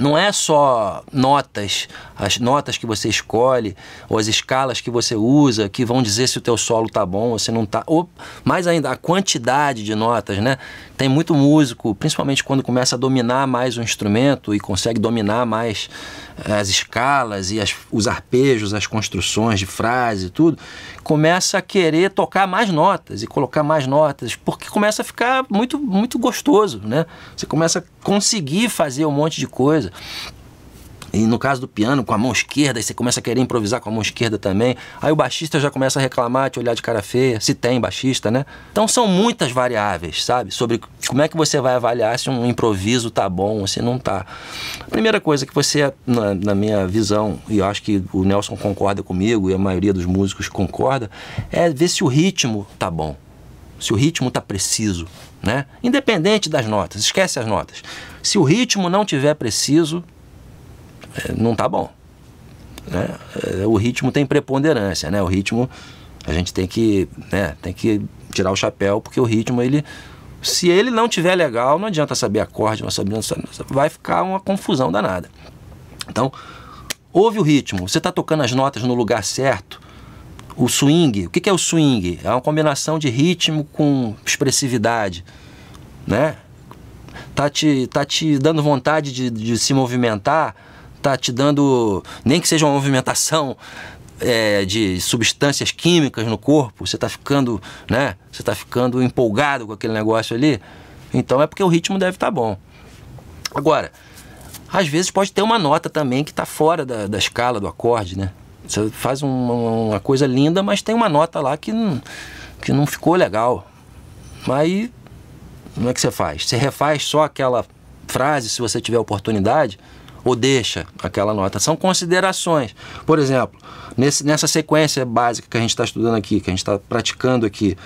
não é só notas, as notas que você escolhe ou as escalas que você usa que vão dizer se o teu solo tá bom ou se não tá. Ou mais ainda, a quantidade de notas, né? Tem muito músico, principalmente quando começa a dominar mais o instrumento e consegue dominar mais eh, as escalas e as, os arpejos, as construções de frase e tudo, começa a querer tocar mais notas e colocar mais notas, porque começa a ficar muito muito gostoso, né? Você começa a conseguir fazer um monte de coisa coisa. E no caso do piano, com a mão esquerda, aí você começa a querer improvisar com a mão esquerda também. Aí o baixista já começa a reclamar, te olhar de cara feia, se tem baixista, né? Então são muitas variáveis, sabe? Sobre como é que você vai avaliar se um improviso tá bom ou se não tá. A primeira coisa que você, na, na minha visão, e eu acho que o Nelson concorda comigo e a maioria dos músicos concorda, é ver se o ritmo tá bom se o ritmo está preciso, né? Independente das notas, esquece as notas. Se o ritmo não tiver preciso, é, não tá bom. Né? É, o ritmo tem preponderância, né? O ritmo a gente tem que, né, tem que tirar o chapéu, porque o ritmo, ele, se ele não tiver legal, não adianta saber acorde, não saber, vai ficar uma confusão danada. Então, ouve o ritmo, você está tocando as notas no lugar certo, o swing, o que, que é o swing? É uma combinação de ritmo com expressividade, né? tá te, tá te dando vontade de, de se movimentar, tá te dando, nem que seja uma movimentação é, de substâncias químicas no corpo, você tá ficando, né? Você tá ficando empolgado com aquele negócio ali. Então é porque o ritmo deve estar tá bom. Agora, às vezes pode ter uma nota também que está fora da, da escala do acorde, né? Você faz uma, uma, coisa linda, mas tem uma nota lá que não, que não ficou legal. Aí como é que você faz? Você refaz só aquela frase se você tiver oportunidade? Ou deixa aquela nota? São considerações. Por exemplo, nesse, nessa sequência básica que a gente está estudando aqui, que a gente está praticando aqui,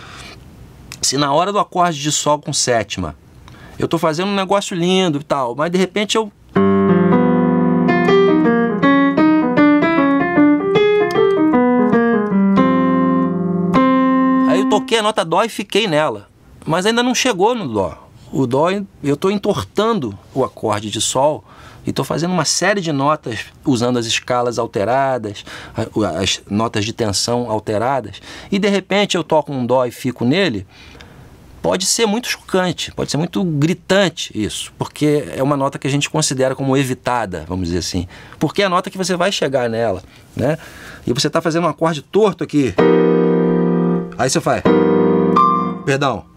se na hora do acorde de Sol com sétima, eu estou fazendo um negócio lindo e tal, mas de repente eu toquei a nota Dó e fiquei nela mas ainda não chegou no dó. O dó, eu estou entortando o acorde de sol e estou fazendo uma série de notas usando as escalas alteradas, as notas de tensão alteradas, e de repente eu toco um dó e fico nele. Pode ser muito chocante, pode ser muito gritante isso, porque é uma nota que a gente considera como evitada, vamos dizer assim. Porque é a nota que você vai chegar nela, né? E você está fazendo um acorde torto aqui. Aí você faz. Perdão.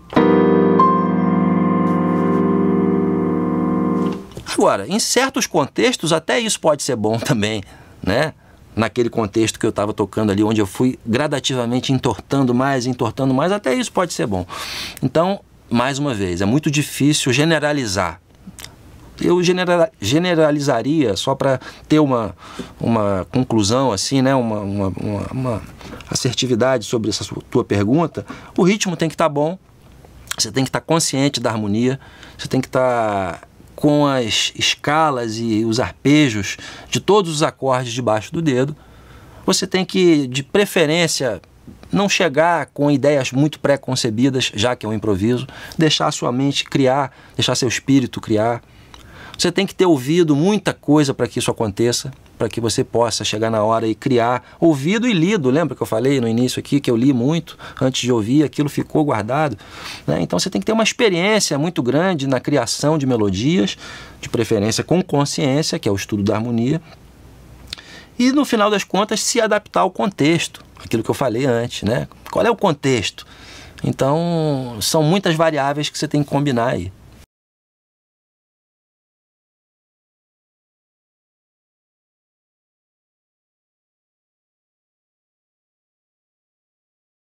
Agora, em certos contextos, até isso pode ser bom também, né? Naquele contexto que eu estava tocando ali, onde eu fui gradativamente entortando mais, entortando mais, até isso pode ser bom. Então, mais uma vez, é muito difícil generalizar. Eu genera generalizaria só para ter uma, uma conclusão, assim, né? uma, uma, uma, uma assertividade sobre essa tua pergunta. O ritmo tem que estar tá bom, você tem que estar tá consciente da harmonia, você tem que estar tá com as escalas e os arpejos de todos os acordes debaixo do dedo. Você tem que, de preferência, não chegar com ideias muito pré-concebidas, já que é um improviso, deixar a sua mente criar, deixar seu espírito criar. Você tem que ter ouvido muita coisa para que isso aconteça, para que você possa chegar na hora e criar. Ouvido e lido, lembra que eu falei no início aqui que eu li muito antes de ouvir, aquilo ficou guardado. Né? Então você tem que ter uma experiência muito grande na criação de melodias, de preferência com consciência, que é o estudo da harmonia. E no final das contas, se adaptar ao contexto, aquilo que eu falei antes, né? Qual é o contexto? Então, são muitas variáveis que você tem que combinar aí.